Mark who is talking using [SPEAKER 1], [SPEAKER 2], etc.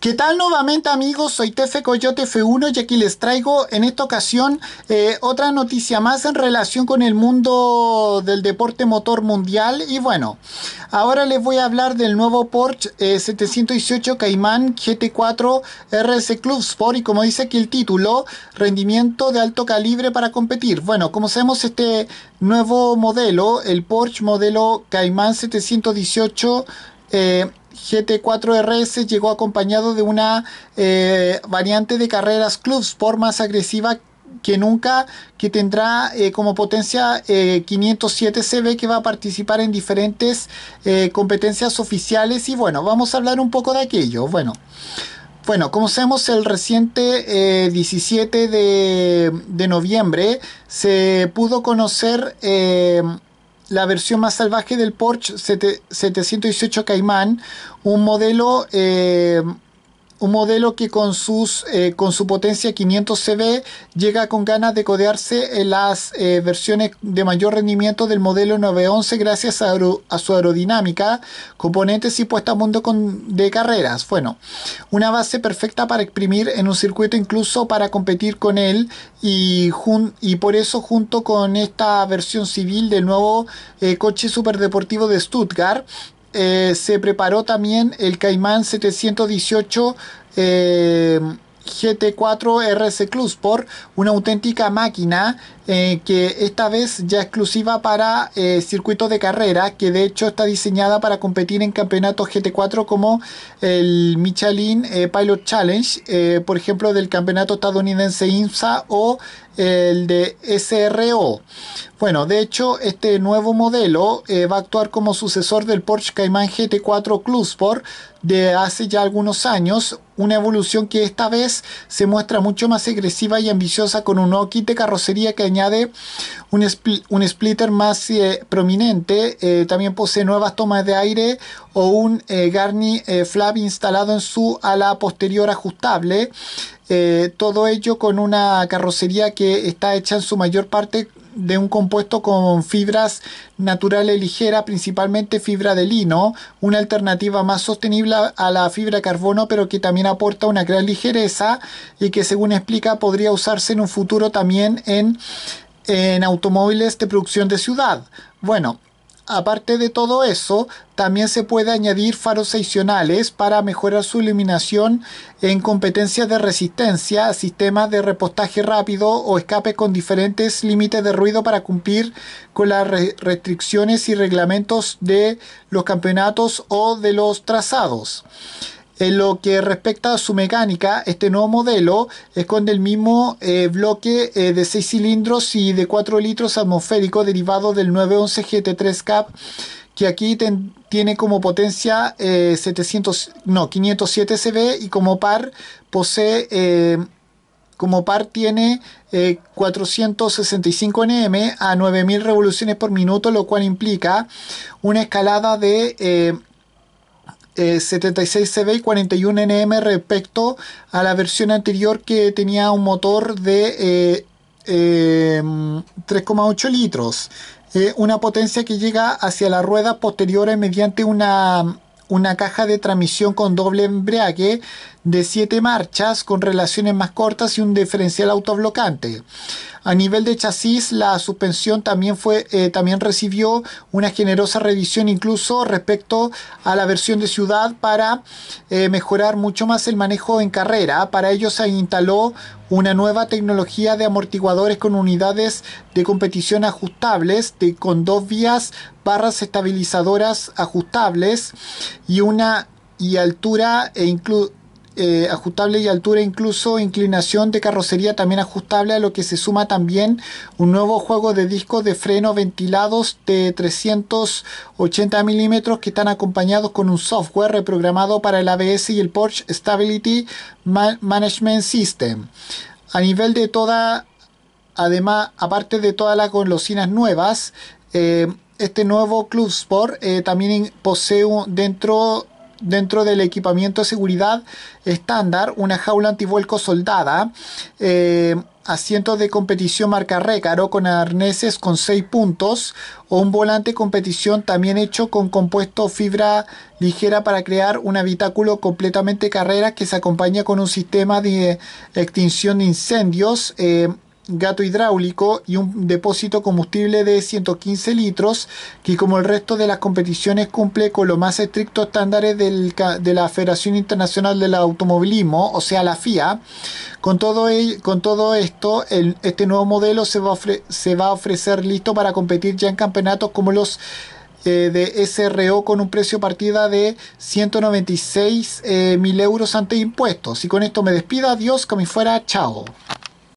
[SPEAKER 1] ¿Qué tal nuevamente amigos? Soy Tefe Coyote F1 y aquí les traigo en esta ocasión eh, otra noticia más en relación con el mundo del deporte motor mundial y bueno, ahora les voy a hablar del nuevo Porsche 718 Cayman GT4 RS Club Sport y como dice aquí el título, rendimiento de alto calibre para competir. Bueno, como sabemos este nuevo modelo, el Porsche modelo Cayman 718 eh, GT4RS llegó acompañado de una eh, variante de carreras clubs, por más agresiva que nunca, que tendrá eh, como potencia 507 eh, CB que va a participar en diferentes competencias oficiales y bueno, vamos a hablar un poco de aquello. Bueno, bueno, como sabemos, el reciente 17 de, noviembre se pudo conocer la versión más salvaje del Porsche 718 Cayman, un modelo eh, un modelo que con, sus, eh, con su potencia 500 CV llega con ganas de codearse en las eh, versiones de mayor rendimiento del modelo 911 gracias a, su aerodinámica, componentes y puesta a mundo de carreras. Bueno, una base perfecta para exprimir en un circuito incluso para competir con él y, y por eso junto con esta versión civil del nuevo eh, coche superdeportivo de Stuttgart, eh, se preparó también el Caimán 718. Eh, GT4 RC Clusport, una auténtica máquina eh, que esta vez ya exclusiva para eh, circuitos de carrera, que de hecho está diseñada para competir en campeonatos GT4 como el Michelin eh, Pilot Challenge, por ejemplo del campeonato estadounidense IMSA o el de SRO. Bueno, de hecho, este nuevo modelo va a actuar como sucesor del Porsche Cayman GT4 por de hace ya algunos años, una evolución que esta vez se muestra mucho más agresiva y ambiciosa con un nuevo kit de carrocería que añade un, splitter más eh, prominente, eh, también posee nuevas tomas de aire o un eh, Garni flap instalado en su ala posterior ajustable, todo ello con una carrocería que está hecha en su mayor parte de un compuesto con fibras naturales ligeras, principalmente fibra de lino, una alternativa más sostenible a la fibra de carbono, pero que también aporta una gran ligereza y que según explica podría usarse en un futuro también en, en automóviles de producción de ciudad. Bueno, aparte de todo eso, también se puede añadir faros seccionales para mejorar su iluminación en competencias de resistencia, sistemas de repostaje rápido o escape con diferentes límites de ruido para cumplir con las restricciones y reglamentos de los campeonatos o de los trazados. En lo que respecta a su mecánica, este nuevo modelo es con el mismo eh, bloque eh, de 6 cilindros y de 4 litros atmosférico derivado del 911 GT3 Cap que aquí tiene como potencia 700, 507 CV y como par posee, eh, como par tiene 465 NM a 9000 revoluciones por minuto, lo cual implica una escalada de 76CB eh, y 41NM respecto a la versión anterior que tenía un motor de 3,8 eh, eh, litros. una potencia que llega hacia las ruedas posteriores mediante una una caja de transmisión con doble embrague de 7 marchas con relaciones más cortas y un diferencial autoblocante. A nivel de chasis, la suspensión también, fue, eh, también recibió una generosa revisión incluso respecto a la versión de ciudad para eh, mejorar mucho más el manejo en carrera. Para ello se instaló una nueva tecnología de amortiguadores con unidades de competición ajustables, con dos vías, barras estabilizadoras ajustables y una y altura e incluso eh, ajustable y altura, incluso inclinación de carrocería también ajustable, a lo que se suma también un nuevo juego de discos de freno ventilados de 380 milímetros que están acompañados con un software reprogramado para el ABS y el Porsche Stability Management System. A nivel de toda, además, aparte de todas las golosinas nuevas, eh, este nuevo Club Sport eh, también posee un, dentro dentro del equipamiento de seguridad estándar, una jaula antivuelco soldada, eh, asientos de competición marca RECARO con arneses con 6 puntos o un volante competición también hecho con compuesto fibra ligera para crear un habitáculo completamente carrera que se acompaña con un sistema de extinción de incendios. Eh, gato hidráulico y un depósito combustible de 115 litros que como el resto de las competiciones cumple con los más estrictos estándares de la Federación Internacional del Automovilismo, o sea la FIA. Con todo, con todo esto, este nuevo modelo se va, a ofrecer listo para competir ya en campeonatos como los eh, de SRO con un precio partida de 196 eh, mil euros ante impuestos. Y con esto me despido. Adiós, como fuera. Chao.